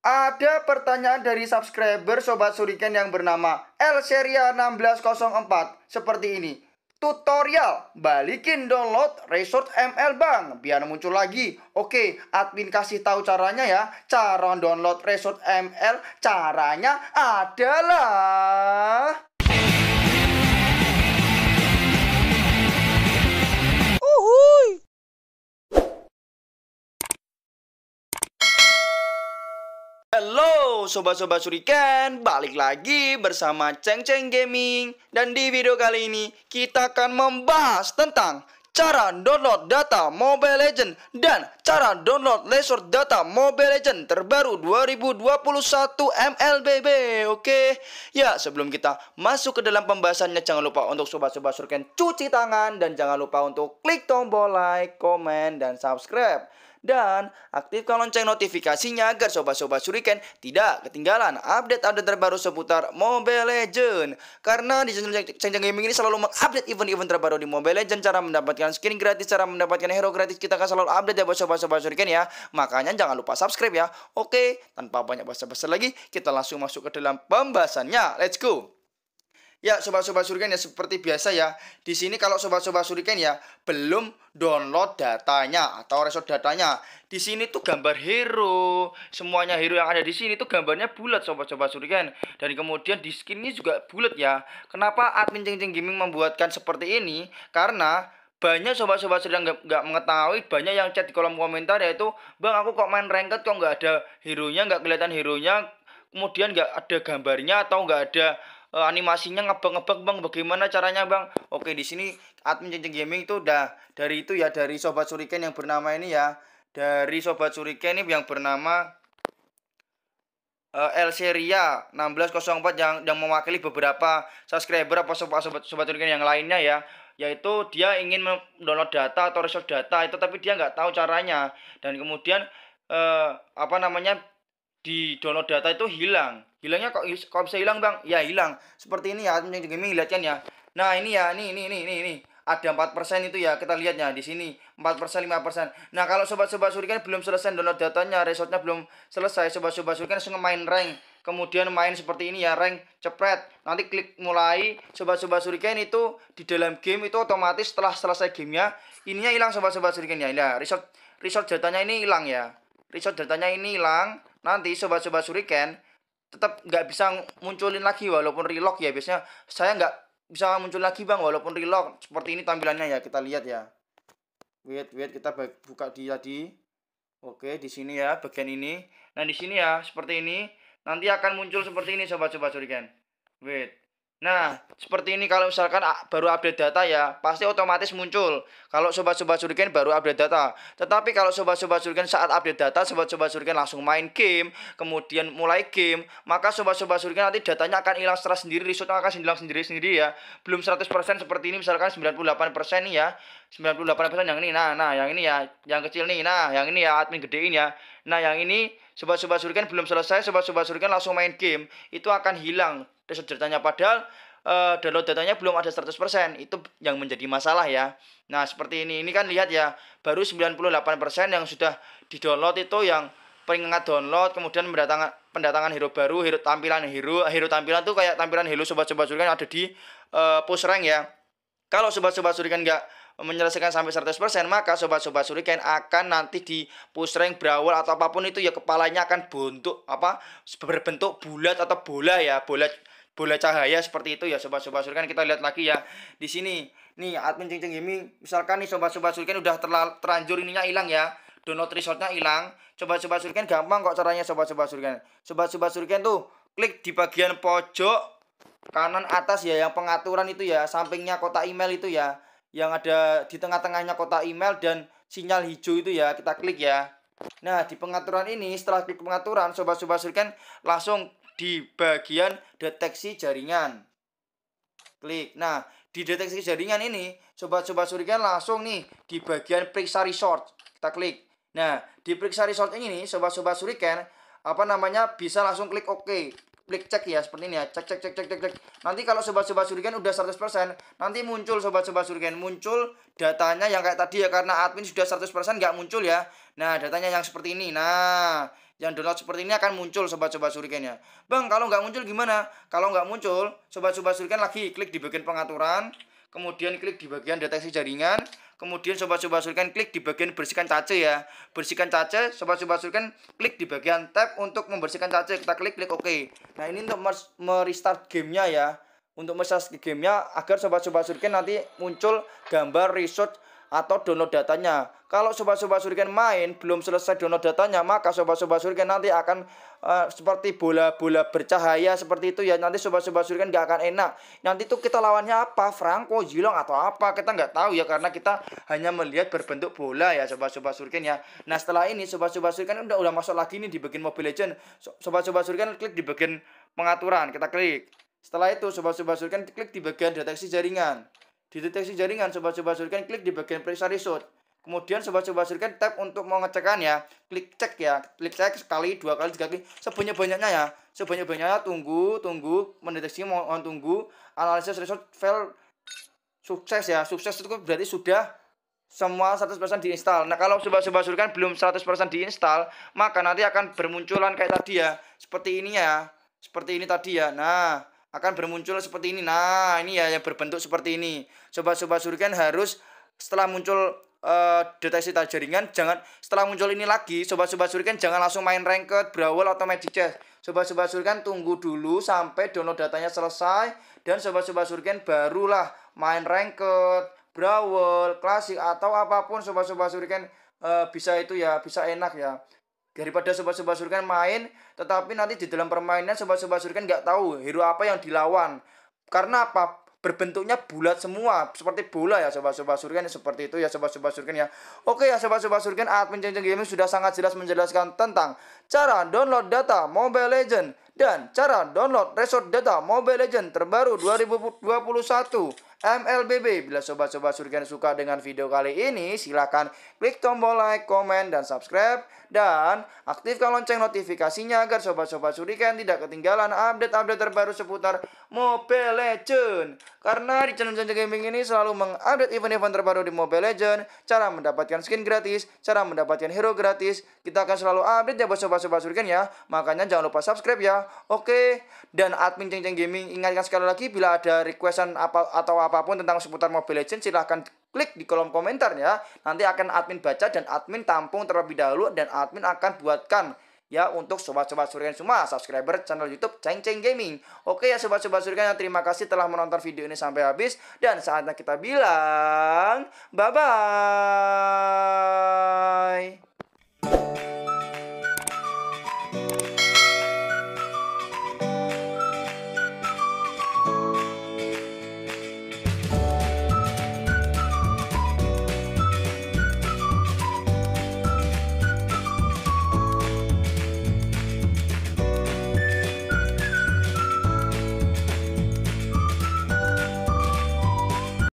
Ada pertanyaan dari subscriber Sobat Suriken yang bernama L Elseria1604 seperti ini. Tutorial, balikin download Resort ML Bang biar muncul lagi. Oke, admin kasih tahu caranya ya. Cara download Resort ML caranya adalah Sobat-Sobat surikan balik lagi bersama Ceng Ceng Gaming Dan di video kali ini kita akan membahas tentang cara download data Mobile Legend Dan cara download laser data Mobile Legend terbaru 2021 MLBB Oke, ya sebelum kita masuk ke dalam pembahasannya Jangan lupa untuk Sobat-Sobat Suriken cuci tangan Dan jangan lupa untuk klik tombol like, komen, dan subscribe dan aktifkan lonceng notifikasinya agar sobat-sobat suriken tidak ketinggalan update-update terbaru seputar Mobile Legend. Karena di channel Cengceng Gaming ini selalu mengupdate event-event terbaru di Mobile Legend, cara mendapatkan skin gratis, cara mendapatkan hero gratis, kita akan selalu update ya buat sobat-sobat suriken ya. Makanya jangan lupa subscribe ya. Oke, tanpa banyak basa-basi lagi, kita langsung masuk ke dalam pembahasannya. Let's go! Ya, sobat-sobat Shuriken ya seperti biasa ya. Di sini kalau sobat-sobat Shuriken ya belum download datanya atau resort datanya. Di sini tuh gambar hero. Semuanya hero yang ada di sini tuh gambarnya bulat sobat-sobat Shuriken. Dan kemudian di skin juga bulat ya. Kenapa admin Ceng Gaming membuatkan seperti ini? Karena banyak sobat-sobat sedang nggak mengetahui banyak yang chat di kolom komentar yaitu bang aku kok main ranked kok nggak ada hero nya nggak kelihatan hero nya kemudian nggak ada gambarnya atau nggak ada uh, animasinya ngebug-ngebug bang bagaimana caranya bang oke di sini admin cincin Gaming itu udah dari itu ya dari sobat suriken yang bernama ini ya dari sobat suriken ini yang bernama uh, Seria 1604 yang yang mewakili beberapa subscriber apa sobat sobat, sobat suriken yang lainnya ya yaitu dia ingin download data atau research data itu tapi dia nggak tahu caranya dan kemudian eh, apa namanya di download data itu hilang hilangnya kok kok bisa hilang bang ya hilang seperti ini ya admin gaming lihatkan ya nah ini ya ini ini ini ini, ini. ada persen itu ya kita lihatnya di sini empat persen lima persen. nah kalau sobat-sobat surikan belum selesai download datanya resortnya belum selesai sobat-sobat surikan langsung main rank kemudian main seperti ini ya rank cepret nanti klik mulai sobat-sobat surikan itu di dalam game itu otomatis setelah selesai gamenya ininya hilang sobat-sobat surikan ya ya resort resort datanya ini hilang ya resource datanya ini hilang nanti sobat-sobat suriken tetap nggak bisa munculin lagi walaupun relog ya biasanya saya nggak bisa muncul lagi bang walaupun relog seperti ini tampilannya ya kita lihat ya wait wait kita buka di tadi oke di sini ya bagian ini nah di sini ya seperti ini nanti akan muncul seperti ini sobat-sobat suriken wait Nah, seperti ini kalau misalkan baru update data ya, pasti otomatis muncul. Kalau sobat-sobat surgen baru update data. Tetapi kalau sobat-sobat surgen saat update data, sobat-sobat surgen langsung main game, kemudian mulai game, maka sobat-sobat surgen nanti datanya akan hilang secara sendiri, risetnya akan hilang sendiri-sendiri ya. Belum 100% seperti ini misalkan 98% nih ya. 98% yang ini. Nah, nah yang ini ya, yang kecil nih. Nah, yang ini ya admin gedein ya. Nah, yang ini sobat-sobat surgen belum selesai, sobat-sobat surgen langsung main game. Itu akan hilang riset datanya padahal uh, download datanya belum ada 100% itu yang menjadi masalah ya nah seperti ini ini kan lihat ya baru 98% yang sudah di download itu yang peringat download kemudian mendatangkan pendatangan hero baru hero tampilan hero hero tampilan tuh kayak tampilan hero sobat-sobat surikan ada di uh, push rank ya kalau sobat-sobat surikan nggak menyelesaikan sampai 100% maka sobat-sobat suriken akan nanti di push rank brawl atau apapun itu ya kepalanya akan bentuk apa berbentuk bulat atau bola ya bola bola cahaya seperti itu ya sobat-sobat surkan kita lihat lagi ya di sini nih admin ceng ceng misalkan nih sobat-sobat surkan udah terlanjur ininya hilang ya download resortnya hilang sobat-sobat surkan gampang kok caranya sobat-sobat surkan sobat-sobat surkan tuh klik di bagian pojok kanan atas ya yang pengaturan itu ya sampingnya kotak email itu ya yang ada di tengah-tengahnya kotak email dan sinyal hijau itu ya kita klik ya Nah, di pengaturan ini setelah klik pengaturan sobat-sobat surkan langsung di bagian deteksi jaringan. Klik. Nah, di deteksi jaringan ini, sobat-sobat surikan langsung nih di bagian periksa resort. Kita klik. Nah, di periksa resort ini, sobat-sobat surikan apa namanya bisa langsung klik oke klik cek ya seperti ini ya cek cek cek cek cek cek nanti kalau sobat-sobat surgen udah 100% nanti muncul sobat-sobat surgen muncul datanya yang kayak tadi ya karena admin sudah 100% nggak muncul ya nah datanya yang seperti ini nah yang download seperti ini akan muncul sobat-sobat suriken ya bang kalau nggak muncul gimana kalau nggak muncul sobat-sobat suriken lagi klik di bagian pengaturan kemudian klik di bagian deteksi jaringan Kemudian sobat-sobat Sulcan klik di bagian bersihkan cache ya. Bersihkan cache sobat-sobat Sulcan klik di bagian tab untuk membersihkan cache Kita klik klik oke. OK. Nah, ini untuk merestart gamenya ya. Untuk merestart gamenya agar sobat-sobat Sulcan nanti muncul gambar resort atau download datanya. Kalau sobat-sobat Shuriken main belum selesai download datanya, maka sobat-sobat Shuriken nanti akan uh, seperti bola-bola bercahaya seperti itu ya. Nanti sobat-sobat Shuriken nggak akan enak. Nanti tuh kita lawannya apa? Franco, Zilong atau apa? Kita nggak tahu ya karena kita hanya melihat berbentuk bola ya sobat-sobat Shuriken ya. Nah setelah ini sobat-sobat Shuriken udah udah masuk lagi nih di bagian Mobile Legend. Sobat-sobat Shuriken klik di bagian pengaturan, kita klik. Setelah itu sobat-sobat Shuriken klik di bagian deteksi jaringan deteksi jaringan, sobat-sobat surikan klik di bagian periksa result. Kemudian sobat-sobat surikan tap untuk mau ya, klik cek ya, klik cek sekali, dua kali, tiga kali, sebanyak-banyaknya ya. Sebanyak-banyaknya ya. tunggu, tunggu, mendeteksi mau tunggu, analisis result file sukses ya. Sukses itu berarti sudah semua 100% diinstal. Nah, kalau sobat-sobat surikan belum 100% diinstal, maka nanti akan bermunculan kayak tadi ya, seperti ini ya. Seperti ini tadi ya. Nah, akan bermuncul seperti ini. Nah, ini ya yang berbentuk seperti ini. Sobat-sobat surgen harus setelah muncul uh, deteksi jaringan jangan setelah muncul ini lagi sobat-sobat surgen jangan langsung main ranked, brawl atau magic chess. Sobat-sobat surgen tunggu dulu sampai download datanya selesai dan sobat-sobat surgen barulah main ranked, brawl, klasik atau apapun sobat-sobat surgen uh, eh, bisa itu ya, bisa enak ya daripada sobat-sobat surga main tetapi nanti di dalam permainan sobat-sobat surga nggak tahu hero apa yang dilawan karena apa berbentuknya bulat semua seperti bola ya sobat-sobat surga seperti itu ya sobat-sobat surga ya oke ya sobat-sobat surga admin Cengceng Gaming sudah sangat jelas menjelaskan tentang cara download data Mobile Legend dan cara download resort data Mobile Legend terbaru 2021 MLBB. Bila sobat-sobat yang suka dengan video kali ini, silakan klik tombol like, komen, dan subscribe. Dan aktifkan lonceng notifikasinya agar sobat-sobat surikan tidak ketinggalan update-update terbaru seputar Mobile Legend. Karena di channel Janja Gaming ini selalu mengupdate event-event terbaru di Mobile Legend, cara mendapatkan skin gratis, cara mendapatkan hero gratis. Kita akan selalu update ya buat sobat-sobat surikan ya. Makanya jangan lupa subscribe ya. Oke. Dan admin Ceng Gaming ingatkan sekali lagi bila ada requestan apa atau apa apapun tentang seputar Mobile Legends silahkan klik di kolom komentar ya. Nanti akan admin baca dan admin tampung terlebih dahulu dan admin akan buatkan ya untuk sobat-sobat surgen semua subscriber channel YouTube Ceng Ceng Gaming. Oke ya sobat-sobat surga yang terima kasih telah menonton video ini sampai habis dan saatnya kita bilang bye bye.